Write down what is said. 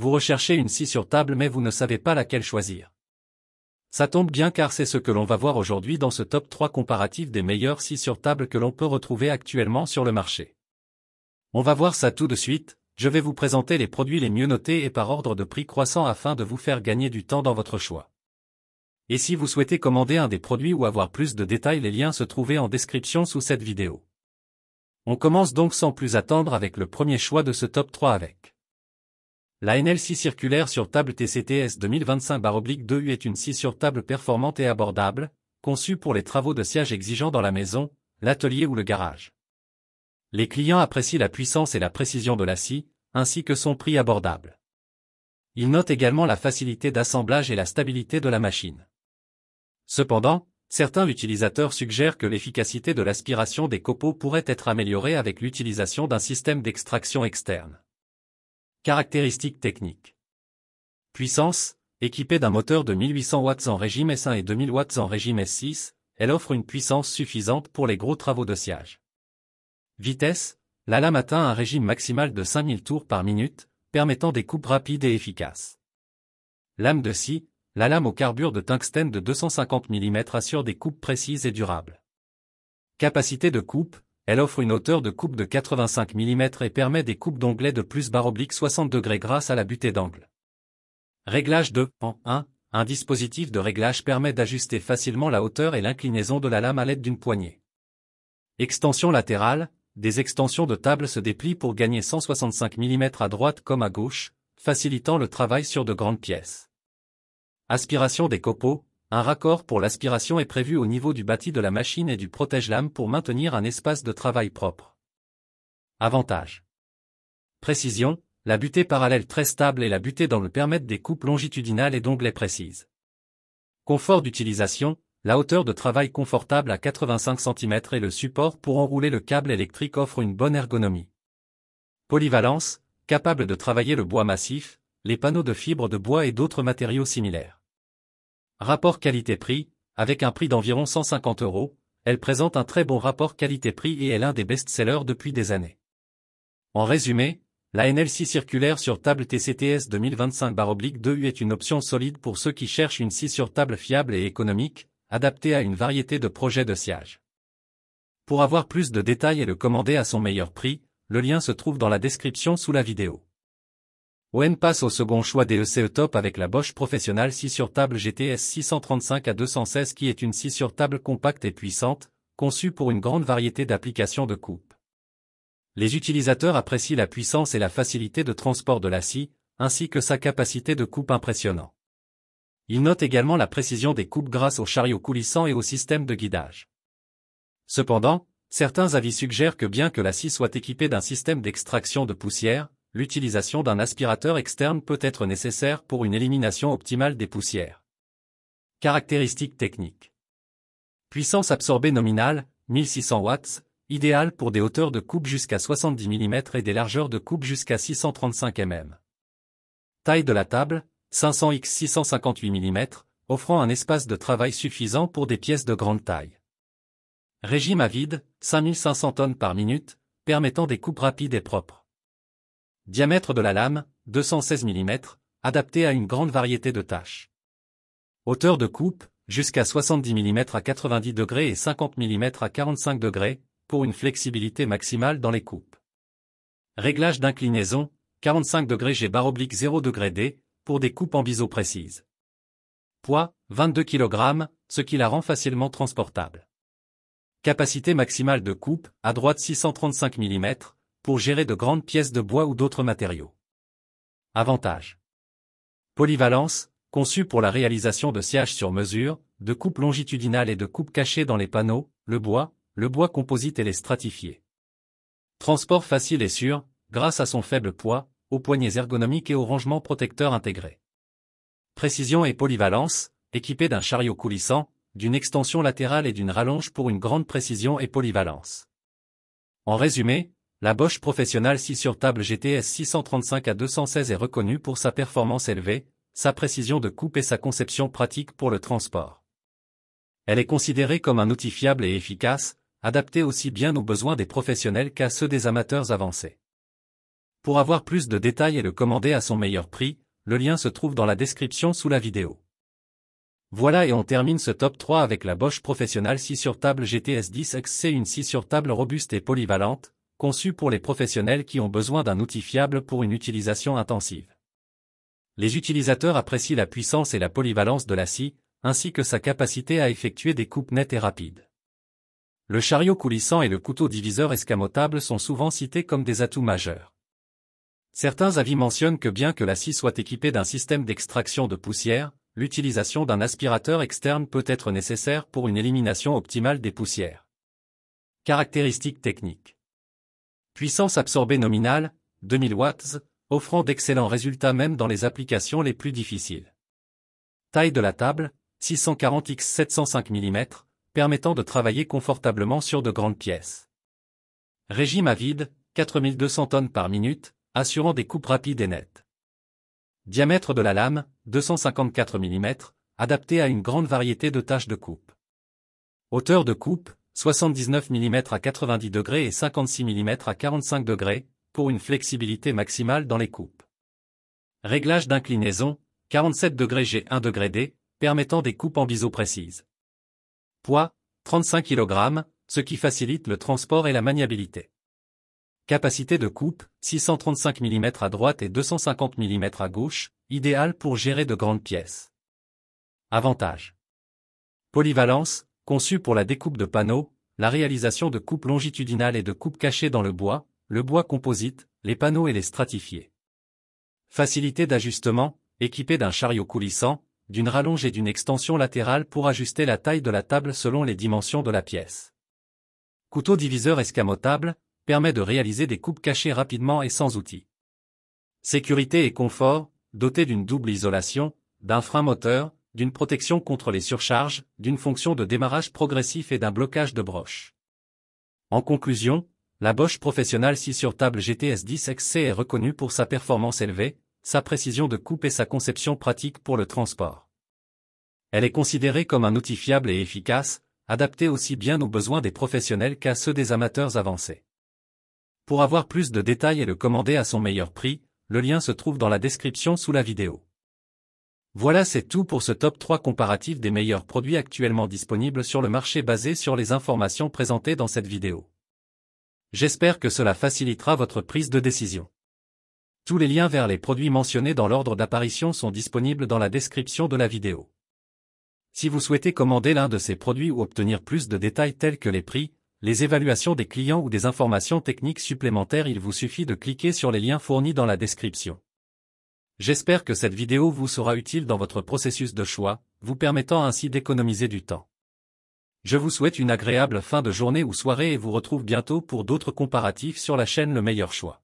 Vous recherchez une scie sur table mais vous ne savez pas laquelle choisir. Ça tombe bien car c'est ce que l'on va voir aujourd'hui dans ce top 3 comparatif des meilleures scies sur table que l'on peut retrouver actuellement sur le marché. On va voir ça tout de suite, je vais vous présenter les produits les mieux notés et par ordre de prix croissant afin de vous faire gagner du temps dans votre choix. Et si vous souhaitez commander un des produits ou avoir plus de détails les liens se trouvaient en description sous cette vidéo. On commence donc sans plus attendre avec le premier choix de ce top 3 avec. La NLC circulaire sur table TCTS 2025-2U est une scie sur table performante et abordable, conçue pour les travaux de siège exigeants dans la maison, l'atelier ou le garage. Les clients apprécient la puissance et la précision de la scie, ainsi que son prix abordable. Ils notent également la facilité d'assemblage et la stabilité de la machine. Cependant, certains utilisateurs suggèrent que l'efficacité de l'aspiration des copeaux pourrait être améliorée avec l'utilisation d'un système d'extraction externe. Caractéristiques techniques. Puissance, équipée d'un moteur de 1800 watts en régime S1 et 2000 watts en régime S6, elle offre une puissance suffisante pour les gros travaux de siège. Vitesse, la lame atteint un régime maximal de 5000 tours par minute, permettant des coupes rapides et efficaces. Lame de scie, la lame au carbure de tungstène de 250 mm assure des coupes précises et durables. Capacité de coupe, elle offre une hauteur de coupe de 85 mm et permet des coupes d'onglets de plus oblique 60 degrés grâce à la butée d'angle. Réglage 2, en 1, un dispositif de réglage permet d'ajuster facilement la hauteur et l'inclinaison de la lame à l'aide d'une poignée. Extension latérale, des extensions de table se déplient pour gagner 165 mm à droite comme à gauche, facilitant le travail sur de grandes pièces. Aspiration des copeaux, un raccord pour l'aspiration est prévu au niveau du bâti de la machine et du protège-lame pour maintenir un espace de travail propre. Avantages. Précision, la butée parallèle très stable et la butée dans le permettent des coupes longitudinales et d'onglets précises. Confort d'utilisation, la hauteur de travail confortable à 85 cm et le support pour enrouler le câble électrique offrent une bonne ergonomie. Polyvalence, capable de travailler le bois massif, les panneaux de fibres de bois et d'autres matériaux similaires. Rapport qualité-prix, avec un prix d'environ 150 euros, elle présente un très bon rapport qualité-prix et est l'un des best-sellers depuis des années. En résumé, la NLC circulaire sur table TCTS 2025-2U est une option solide pour ceux qui cherchent une scie sur table fiable et économique, adaptée à une variété de projets de sciage. Pour avoir plus de détails et le commander à son meilleur prix, le lien se trouve dans la description sous la vidéo. Owen passe au second choix DECE e top avec la Bosch professionnelle 6 sur table GTS 635 à 216 qui est une scie sur table compacte et puissante, conçue pour une grande variété d'applications de coupe. Les utilisateurs apprécient la puissance et la facilité de transport de la scie, ainsi que sa capacité de coupe impressionnante. Ils notent également la précision des coupes grâce au chariot coulissant et au système de guidage. Cependant, certains avis suggèrent que bien que la scie soit équipée d'un système d'extraction de poussière, l'utilisation d'un aspirateur externe peut être nécessaire pour une élimination optimale des poussières. Caractéristiques techniques. Puissance absorbée nominale, 1600 watts, idéal pour des hauteurs de coupe jusqu'à 70 mm et des largeurs de coupe jusqu'à 635 mm. Taille de la table, 500 x 658 mm, offrant un espace de travail suffisant pour des pièces de grande taille. Régime à vide, 5500 tonnes par minute, permettant des coupes rapides et propres. Diamètre de la lame, 216 mm, adapté à une grande variété de tâches. Hauteur de coupe, jusqu'à 70 mm à 90 degrés et 50 mm à 45 degrés, pour une flexibilité maximale dans les coupes. Réglage d'inclinaison, 45 degrés G bar oblique 0 degré D, pour des coupes en biseau précises. Poids, 22 kg, ce qui la rend facilement transportable. Capacité maximale de coupe, à droite 635 mm, pour gérer de grandes pièces de bois ou d'autres matériaux. Avantages. Polyvalence, conçu pour la réalisation de sièges sur mesure, de coupes longitudinales et de coupes cachées dans les panneaux, le bois, le bois composite et les stratifiés. Transport facile et sûr, grâce à son faible poids, aux poignées ergonomiques et au rangement protecteur intégré. Précision et polyvalence, équipé d'un chariot coulissant, d'une extension latérale et d'une rallonge pour une grande précision et polyvalence. En résumé, la Bosch Professional 6 sur table GTS 635 à 216 est reconnue pour sa performance élevée, sa précision de coupe et sa conception pratique pour le transport. Elle est considérée comme un outil fiable et efficace, adapté aussi bien aux besoins des professionnels qu'à ceux des amateurs avancés. Pour avoir plus de détails et le commander à son meilleur prix, le lien se trouve dans la description sous la vidéo. Voilà et on termine ce top 3 avec la Bosch Professional 6 sur table GTS 10 XC une 6 sur table robuste et polyvalente, conçu pour les professionnels qui ont besoin d'un outil fiable pour une utilisation intensive. Les utilisateurs apprécient la puissance et la polyvalence de la scie, ainsi que sa capacité à effectuer des coupes nettes et rapides. Le chariot coulissant et le couteau diviseur escamotable sont souvent cités comme des atouts majeurs. Certains avis mentionnent que bien que la scie soit équipée d'un système d'extraction de poussière, l'utilisation d'un aspirateur externe peut être nécessaire pour une élimination optimale des poussières. Caractéristiques techniques Puissance absorbée nominale, 2000 watts, offrant d'excellents résultats même dans les applications les plus difficiles. Taille de la table, 640 x 705 mm, permettant de travailler confortablement sur de grandes pièces. Régime à vide, 4200 tonnes par minute, assurant des coupes rapides et nettes. Diamètre de la lame, 254 mm, adapté à une grande variété de tâches de coupe. Hauteur de coupe, 79 mm à 90 degrés et 56 mm à 45 degrés, pour une flexibilité maximale dans les coupes. Réglage d'inclinaison, 47 degrés G 1 degré D, permettant des coupes en biseau précises. Poids, 35 kg, ce qui facilite le transport et la maniabilité. Capacité de coupe, 635 mm à droite et 250 mm à gauche, idéal pour gérer de grandes pièces. Avantages. Polyvalence, Conçu pour la découpe de panneaux, la réalisation de coupes longitudinales et de coupes cachées dans le bois, le bois composite, les panneaux et les stratifiés. Facilité d'ajustement, équipé d'un chariot coulissant, d'une rallonge et d'une extension latérale pour ajuster la taille de la table selon les dimensions de la pièce. Couteau diviseur escamotable, permet de réaliser des coupes cachées rapidement et sans outils. Sécurité et confort, doté d'une double isolation, d'un frein moteur, d'une protection contre les surcharges, d'une fonction de démarrage progressif et d'un blocage de broche. En conclusion, la Bosch professionnelle 6 sur table GTS 10XC est reconnue pour sa performance élevée, sa précision de coupe et sa conception pratique pour le transport. Elle est considérée comme un outil fiable et efficace, adapté aussi bien aux besoins des professionnels qu'à ceux des amateurs avancés. Pour avoir plus de détails et le commander à son meilleur prix, le lien se trouve dans la description sous la vidéo. Voilà c'est tout pour ce top 3 comparatif des meilleurs produits actuellement disponibles sur le marché basé sur les informations présentées dans cette vidéo. J'espère que cela facilitera votre prise de décision. Tous les liens vers les produits mentionnés dans l'ordre d'apparition sont disponibles dans la description de la vidéo. Si vous souhaitez commander l'un de ces produits ou obtenir plus de détails tels que les prix, les évaluations des clients ou des informations techniques supplémentaires, il vous suffit de cliquer sur les liens fournis dans la description. J'espère que cette vidéo vous sera utile dans votre processus de choix, vous permettant ainsi d'économiser du temps. Je vous souhaite une agréable fin de journée ou soirée et vous retrouve bientôt pour d'autres comparatifs sur la chaîne Le Meilleur Choix.